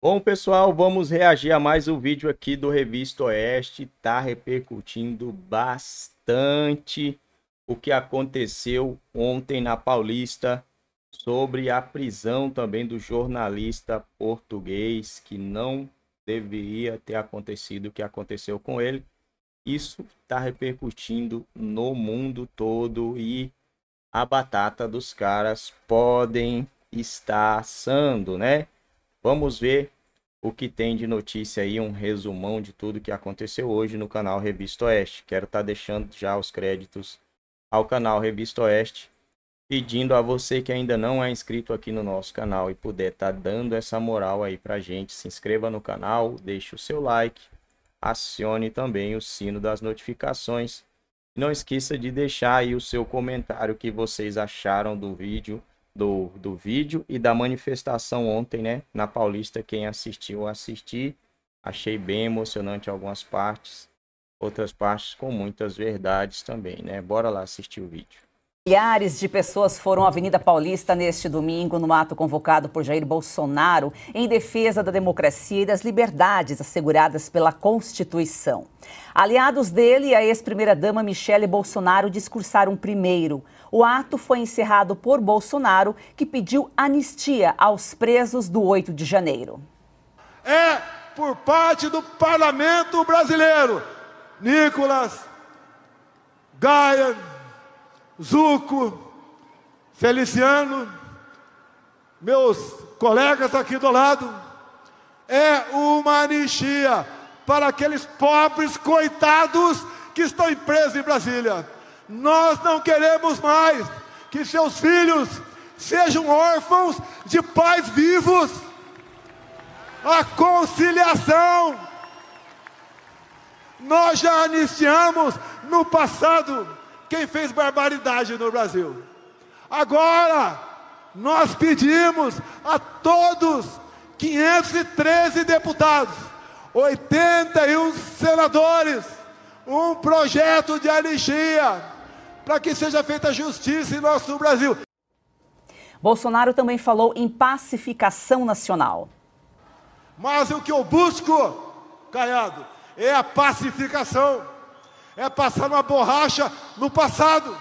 Bom, pessoal, vamos reagir a mais um vídeo aqui do Revista Oeste. Tá repercutindo bastante o que aconteceu ontem na Paulista sobre a prisão também do jornalista português que não deveria ter acontecido o que aconteceu com ele. Isso está repercutindo no mundo todo e a batata dos caras podem estar assando, né? Vamos ver o que tem de notícia aí, um resumão de tudo que aconteceu hoje no canal Revista Oeste. Quero estar tá deixando já os créditos ao canal Revista Oeste, pedindo a você que ainda não é inscrito aqui no nosso canal e puder estar tá dando essa moral aí para gente, se inscreva no canal, deixe o seu like, acione também o sino das notificações. Não esqueça de deixar aí o seu comentário que vocês acharam do vídeo do, do vídeo e da manifestação ontem, né? Na Paulista, quem assistiu, assisti. Achei bem emocionante algumas partes, outras partes com muitas verdades também, né? Bora lá assistir o vídeo. Milhares de pessoas foram à Avenida Paulista neste domingo no ato convocado por Jair Bolsonaro em defesa da democracia e das liberdades asseguradas pela Constituição. Aliados dele, a ex-primeira-dama Michele Bolsonaro discursaram primeiro. O ato foi encerrado por Bolsonaro, que pediu anistia aos presos do 8 de janeiro. É por parte do parlamento brasileiro, Nicolas, Gaia, Zuco, Feliciano, meus colegas aqui do lado, é uma anistia para aqueles pobres coitados que estão presos em Brasília. Nós não queremos mais que seus filhos sejam órfãos de pais vivos. A conciliação. Nós já anistiamos no passado quem fez barbaridade no Brasil. Agora, nós pedimos a todos 513 deputados, 81 senadores, um projeto de anistia para que seja feita justiça em nosso Brasil. Bolsonaro também falou em pacificação nacional. Mas o que eu busco, Caiado, é a pacificação. É passar uma borracha no passado.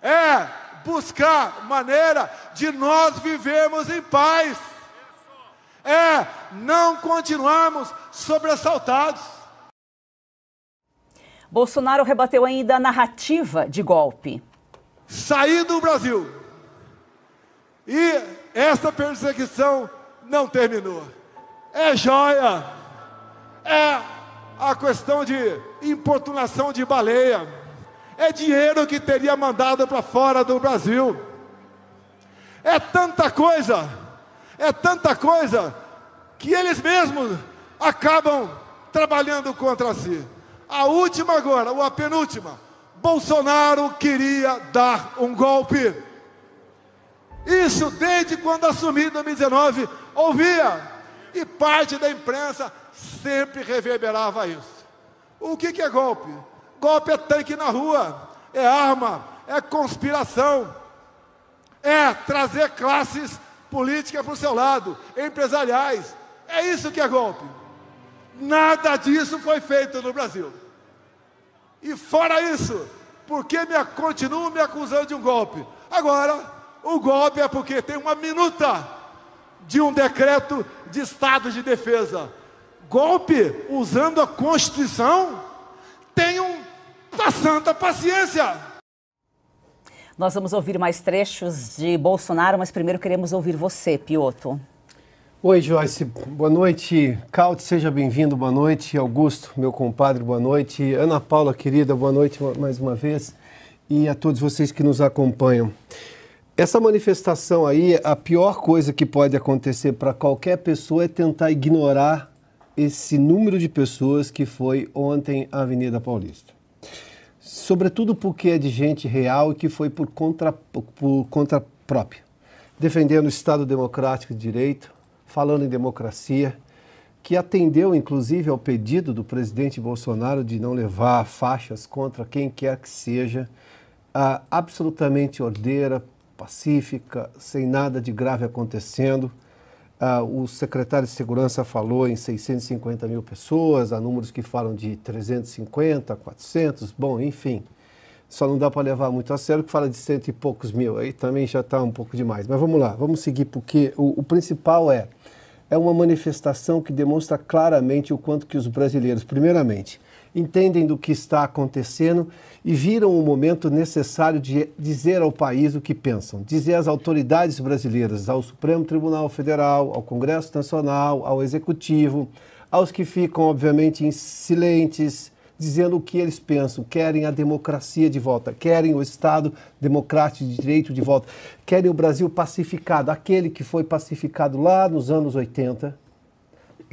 É buscar maneira de nós vivermos em paz. É não continuarmos sobressaltados Bolsonaro rebateu ainda a narrativa de golpe. Saí do Brasil. E essa perseguição não terminou. É joia. É a questão de importunação de baleia. É dinheiro que teria mandado para fora do Brasil. É tanta coisa. É tanta coisa que eles mesmos acabam trabalhando contra si. A última agora, ou a penúltima. Bolsonaro queria dar um golpe. Isso desde quando assumi em 2019, ouvia. E parte da imprensa sempre reverberava isso. O que, que é golpe? Golpe é tanque na rua, é arma, é conspiração, é trazer classes políticas para o seu lado, empresariais. É isso que é golpe. Nada disso foi feito no Brasil. E fora isso, por que me, continuam me acusando de um golpe? Agora, o golpe é porque tem uma minuta de um decreto de estado de defesa. Golpe usando a Constituição? Tenham a tá santa paciência. Nós vamos ouvir mais trechos de Bolsonaro, mas primeiro queremos ouvir você, Pioto. Oi, Joyce. Boa noite. Caute, seja bem-vindo. Boa noite. Augusto, meu compadre, boa noite. Ana Paula, querida, boa noite mais uma vez. E a todos vocês que nos acompanham. Essa manifestação aí, a pior coisa que pode acontecer para qualquer pessoa é tentar ignorar esse número de pessoas que foi ontem a Avenida Paulista. Sobretudo porque é de gente real e que foi por conta, por conta própria, defendendo o Estado Democrático de Direito, falando em democracia, que atendeu inclusive ao pedido do presidente Bolsonaro de não levar faixas contra quem quer que seja, ah, absolutamente ordeira, pacífica, sem nada de grave acontecendo. Ah, o secretário de Segurança falou em 650 mil pessoas, há números que falam de 350, 400, bom, enfim só não dá para levar muito a sério, que fala de cento e poucos mil, aí também já está um pouco demais. Mas vamos lá, vamos seguir, porque o, o, principal é, é uma manifestação que demonstra claramente o quanto que os brasileiros, primeiramente, entendem do que está acontecendo e viram o momento necessário de dizer ao país o que pensam, dizer às autoridades brasileiras, ao Supremo Tribunal Federal, ao Congresso Nacional, ao Executivo, aos que ficam, obviamente, silentes, dizendo o que eles pensam, querem a democracia de volta, querem o Estado democrático de direito de volta, querem o Brasil pacificado, aquele que foi pacificado lá nos anos 80,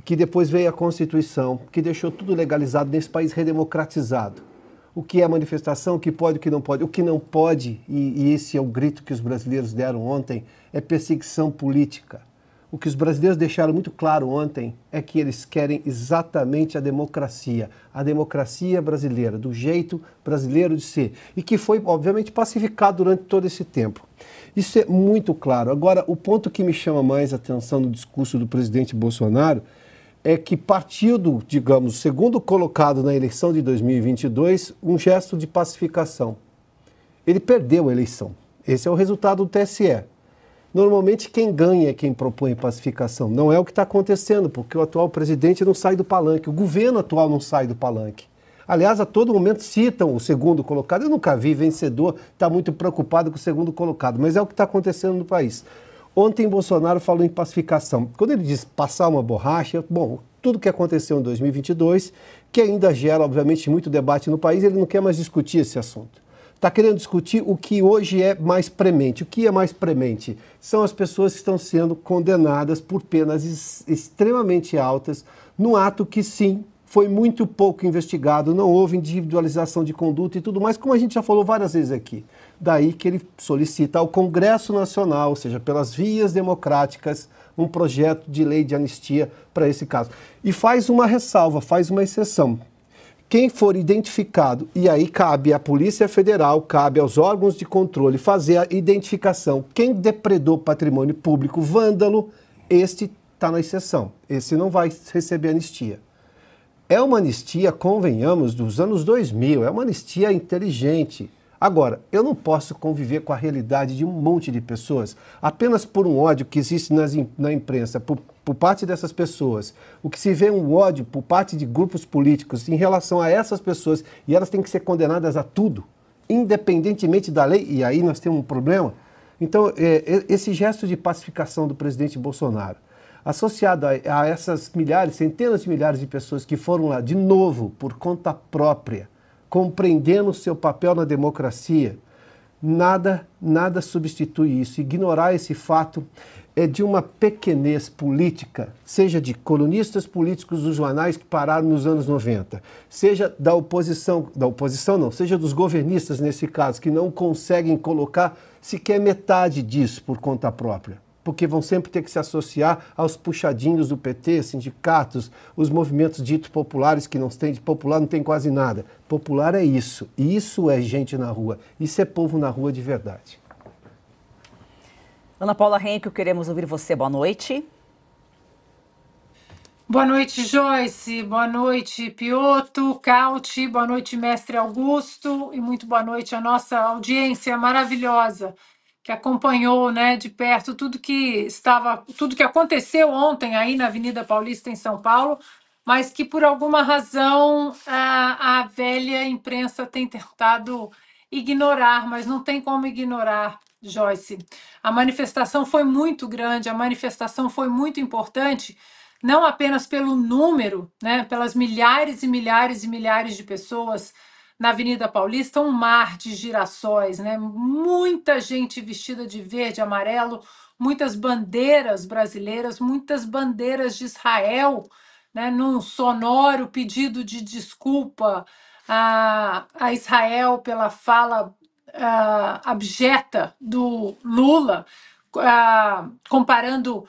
que depois veio a Constituição, que deixou tudo legalizado nesse país redemocratizado. O que é manifestação, o que pode, o que não pode. O que não pode, e, e esse é o grito que os brasileiros deram ontem, é perseguição política o que os brasileiros deixaram muito claro ontem é que eles querem exatamente a democracia, a democracia brasileira, do jeito brasileiro de ser, e que foi, obviamente, pacificado durante todo esse tempo. Isso é muito claro. Agora, o ponto que me chama mais atenção no discurso do presidente Bolsonaro é que partiu do, digamos, segundo colocado na eleição de 2022, um gesto de pacificação. Ele perdeu a eleição. Esse é o resultado do TSE. Normalmente quem ganha é quem propõe pacificação. Não é o que está acontecendo, porque o atual presidente não sai do palanque, o governo atual não sai do palanque. Aliás, a todo momento citam o segundo colocado. Eu nunca vi vencedor está muito preocupado com o segundo colocado, mas é o que está acontecendo no país. Ontem Bolsonaro falou em pacificação. Quando ele diz passar uma borracha, bom, tudo que aconteceu em 2022, que ainda gera, obviamente, muito debate no país, ele não quer mais discutir esse assunto está querendo discutir o que hoje é mais premente. O que é mais premente? São as pessoas que estão sendo condenadas por penas extremamente altas num ato que, sim, foi muito pouco investigado, não houve individualização de conduta e tudo mais, como a gente já falou várias vezes aqui. Daí que ele solicita ao Congresso Nacional, ou seja, pelas vias democráticas, um projeto de lei de anistia para esse caso. E faz uma ressalva, faz uma exceção. Quem for identificado, e aí cabe à Polícia Federal, cabe aos órgãos de controle fazer a identificação. Quem depredou patrimônio público vândalo, este está na exceção. Esse não vai receber anistia. É uma anistia, convenhamos, dos anos 2000, é uma anistia inteligente. Agora, eu não posso conviver com a realidade de um monte de pessoas apenas por um ódio que existe nas, na imprensa, por por parte dessas pessoas, o que se vê um ódio por parte de grupos políticos em relação a essas pessoas, e elas têm que ser condenadas a tudo, independentemente da lei, e aí nós temos um problema. Então, é, esse gesto de pacificação do presidente Bolsonaro, associado a essas milhares, centenas de milhares de pessoas que foram lá de novo por conta própria, compreendendo o seu papel na democracia, nada, nada substitui isso. Ignorar esse fato é de uma pequenez política, seja de colunistas políticos dos jornais que pararam nos anos 90, seja da oposição, da oposição não, seja dos governistas nesse caso, que não conseguem colocar sequer metade disso por conta própria, porque vão sempre ter que se associar aos puxadinhos do PT, sindicatos, os movimentos ditos populares que não têm de popular não tem quase nada. Popular é isso, e isso é gente na rua, isso é povo na rua de verdade. Ana Paula Henke, queremos ouvir você. Boa noite. Boa noite, Joyce. Boa noite, Pioto, Cauti. Boa noite, mestre Augusto. E muito boa noite à nossa audiência maravilhosa que acompanhou, né, de perto tudo que estava, tudo que aconteceu ontem aí na Avenida Paulista em São Paulo, mas que por alguma razão a, a velha imprensa tem tentado ignorar, mas não tem como ignorar Joyce. A manifestação foi muito grande, a manifestação foi muito importante, não apenas pelo número, né, pelas milhares e milhares e milhares de pessoas na Avenida Paulista, um mar de girassóis, né? Muita gente vestida de verde, e amarelo, muitas bandeiras brasileiras, muitas bandeiras de Israel, né, num sonoro pedido de desculpa a, a Israel pela fala uh, abjeta do Lula, uh, comparando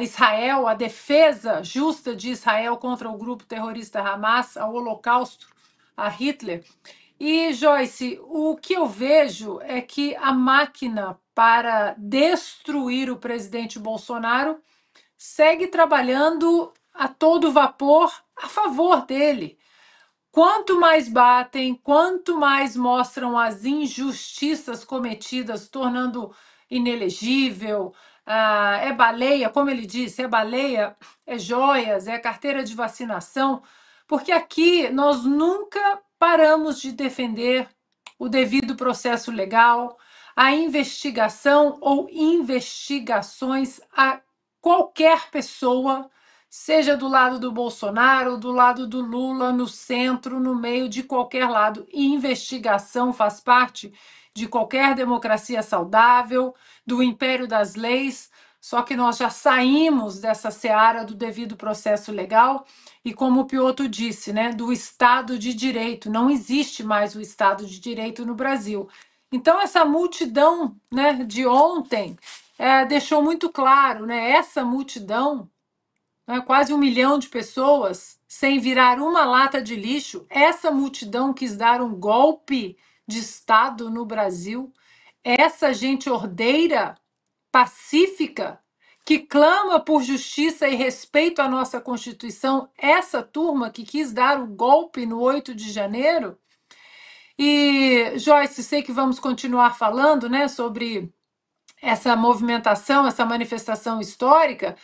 Israel, a defesa justa de Israel contra o grupo terrorista Hamas, ao Holocausto, a Hitler. E Joyce, o que eu vejo é que a máquina para destruir o presidente Bolsonaro segue trabalhando a todo vapor a favor dele. Quanto mais batem, quanto mais mostram as injustiças cometidas, tornando inelegível, ah, é baleia, como ele disse, é baleia, é joias, é carteira de vacinação, porque aqui nós nunca paramos de defender o devido processo legal, a investigação ou investigações a qualquer pessoa seja do lado do Bolsonaro, do lado do Lula, no centro, no meio, de qualquer lado. investigação faz parte de qualquer democracia saudável, do império das leis. Só que nós já saímos dessa seara do devido processo legal e, como o Pioto disse, né, do Estado de Direito. Não existe mais o Estado de Direito no Brasil. Então, essa multidão né, de ontem é, deixou muito claro, né, essa multidão né, quase um milhão de pessoas, sem virar uma lata de lixo, essa multidão quis dar um golpe de Estado no Brasil, essa gente ordeira, pacífica, que clama por justiça e respeito à nossa Constituição, essa turma que quis dar o um golpe no 8 de janeiro. E, Joyce, sei que vamos continuar falando né, sobre essa movimentação, essa manifestação histórica,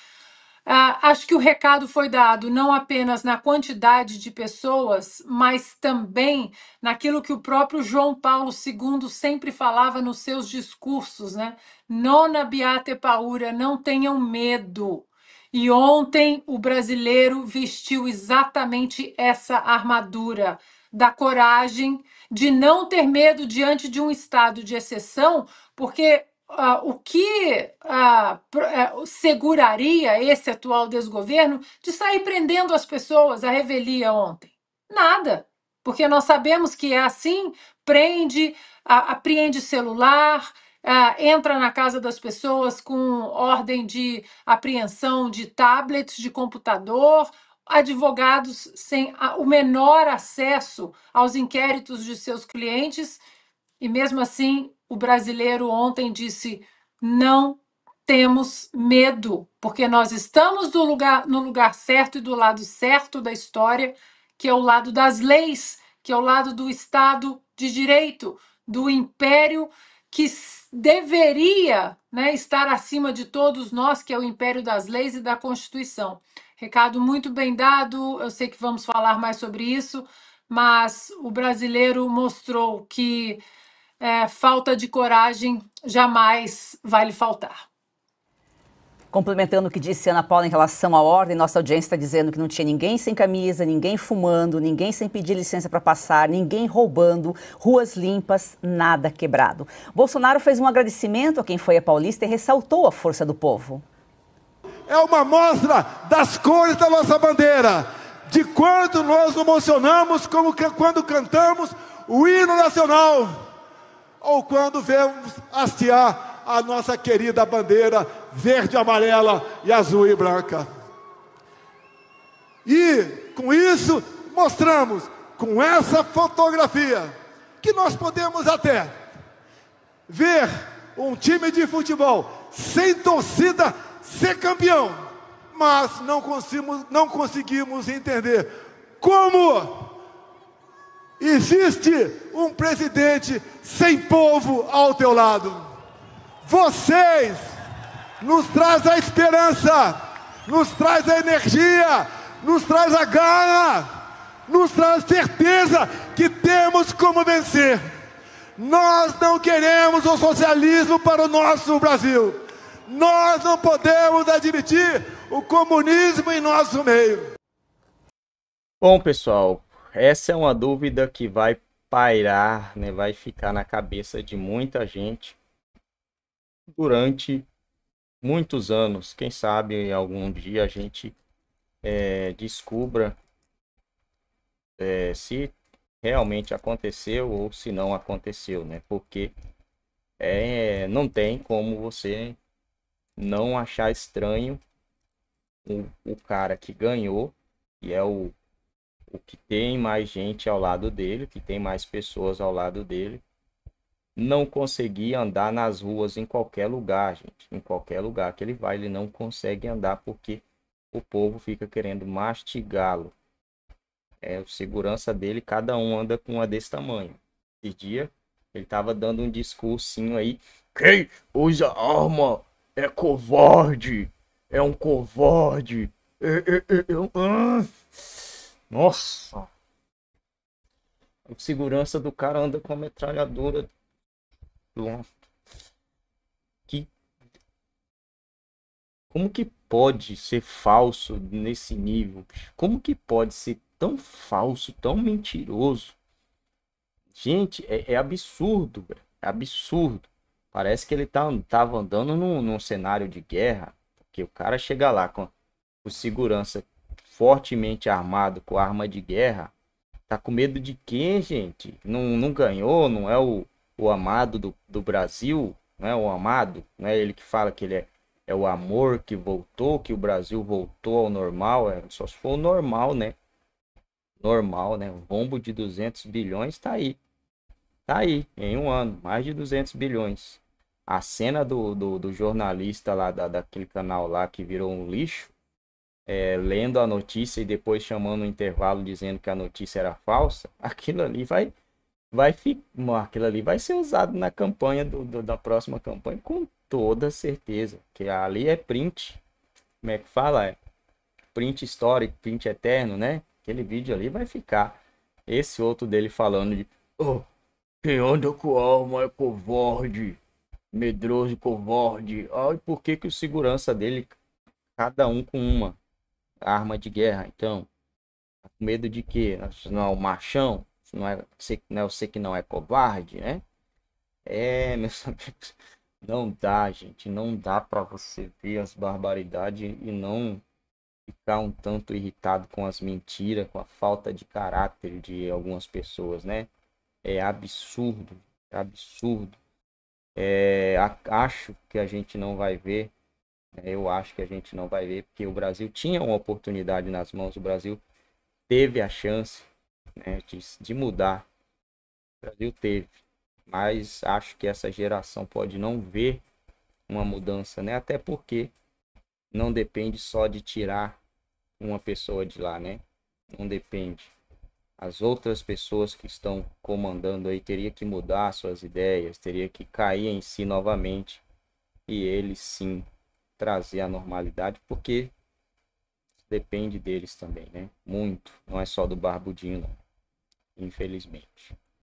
ah, acho que o recado foi dado não apenas na quantidade de pessoas, mas também naquilo que o próprio João Paulo II sempre falava nos seus discursos, né? Nona abiate paura, não tenham medo. E ontem o brasileiro vestiu exatamente essa armadura da coragem, de não ter medo diante de um estado de exceção, porque ah, o que ah, é, seguraria esse atual desgoverno de sair prendendo as pessoas à revelia ontem? Nada, porque nós sabemos que é assim: prende, apreende celular, Uh, entra na casa das pessoas com ordem de apreensão de tablets, de computador, advogados sem a, o menor acesso aos inquéritos de seus clientes e mesmo assim o brasileiro ontem disse: não temos medo, porque nós estamos no lugar, no lugar certo e do lado certo da história, que é o lado das leis, que é o lado do Estado de Direito, do império que deveria né, estar acima de todos nós, que é o império das leis e da Constituição. Recado muito bem dado, eu sei que vamos falar mais sobre isso, mas o brasileiro mostrou que é, falta de coragem jamais vai lhe faltar. Complementando o que disse Ana Paula em relação à ordem, nossa audiência está dizendo que não tinha ninguém sem camisa, ninguém fumando, ninguém sem pedir licença para passar, ninguém roubando, ruas limpas, nada quebrado. Bolsonaro fez um agradecimento a quem foi a paulista e ressaltou a força do povo. É uma amostra das cores da nossa bandeira, de quanto nós emocionamos como quando cantamos o hino nacional ou quando vemos hastear a nossa querida bandeira verde, amarela e azul e branca. E com isso mostramos, com essa fotografia, que nós podemos até ver um time de futebol sem torcida ser campeão, mas não conseguimos, não conseguimos entender como Existe um presidente sem povo ao teu lado. Vocês nos traz a esperança, nos traz a energia, nos traz a garra, nos traz certeza que temos como vencer. Nós não queremos o socialismo para o nosso Brasil. Nós não podemos admitir o comunismo em nosso meio. Bom, pessoal, essa é uma dúvida que vai pairar, né, vai ficar na cabeça de muita gente durante muitos anos. Quem sabe algum dia a gente é, descubra é, se realmente aconteceu ou se não aconteceu, né? Porque é, não tem como você não achar estranho o, o cara que ganhou, e é o o que tem mais gente ao lado dele, que tem mais pessoas ao lado dele. Não conseguia andar nas ruas em qualquer lugar, gente. Em qualquer lugar que ele vai, ele não consegue andar porque o povo fica querendo mastigá-lo. É, o segurança dele, cada um anda com uma desse tamanho. Esse dia, ele tava dando um discursinho aí. Quem usa arma é covarde. É um covarde. É, é, é, é. Nossa! O segurança do cara anda com a metralhadora do que como que pode ser falso nesse nível? Como que pode ser tão falso, tão mentiroso? Gente, é, é absurdo, é absurdo. Parece que ele tá, tava andando num, num cenário de guerra, porque o cara chega lá com o segurança fortemente armado com arma de guerra, tá com medo de quem, gente? Não, não ganhou, não é o, o amado do, do Brasil, não é o amado, não é ele que fala que ele é, é o amor que voltou, que o Brasil voltou ao normal, é, só se for o normal, né? Normal, né? O bombo de 200 bilhões tá aí. Tá aí, em um ano, mais de 200 bilhões. A cena do, do, do jornalista lá, da, daquele canal lá que virou um lixo, é, lendo a notícia e depois chamando o intervalo dizendo que a notícia era falsa, aquilo ali vai vai ficar, aquilo ali vai ser usado na campanha do, do, da próxima campanha com toda certeza, que ali é print. Como é que fala? É print histórico, print eterno, né? Aquele vídeo ali vai ficar. Esse outro dele falando de oh, quem anda com alma é covarde, medroso e covarde. Ai, por que que o segurança dele cada um com uma? arma de guerra. Então, tá com medo de que se não é o machão, se não é, não é você que não é covarde, né? É, meus amigos, não dá, gente, não dá para você ver as barbaridades e não ficar um tanto irritado com as mentiras, com a falta de caráter de algumas pessoas, né? É absurdo, é absurdo. É, acho que a gente não vai ver né, eu acho que a gente não vai ver, porque o Brasil tinha uma oportunidade nas mãos, o Brasil teve a chance né, de, de mudar. O Brasil teve. Mas acho que essa geração pode não ver uma mudança, né? Até porque não depende só de tirar uma pessoa de lá, né? Não depende. As outras pessoas que estão comandando aí teria que mudar suas ideias, teria que cair em si novamente. E eles sim trazer a normalidade, porque depende deles também, né? Muito, não é só do Barbudinho, não. infelizmente.